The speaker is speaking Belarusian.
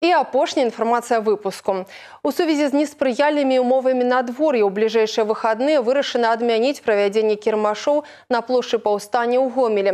І апошняя інфармацыя выпуску. У сувязі з неспрыяльнымі умовамі надвор'я ў бліжэйшыя выхадныя вырашана адмяніць правядзенне кірмашоў на плошчы паўстання ў Гомелі.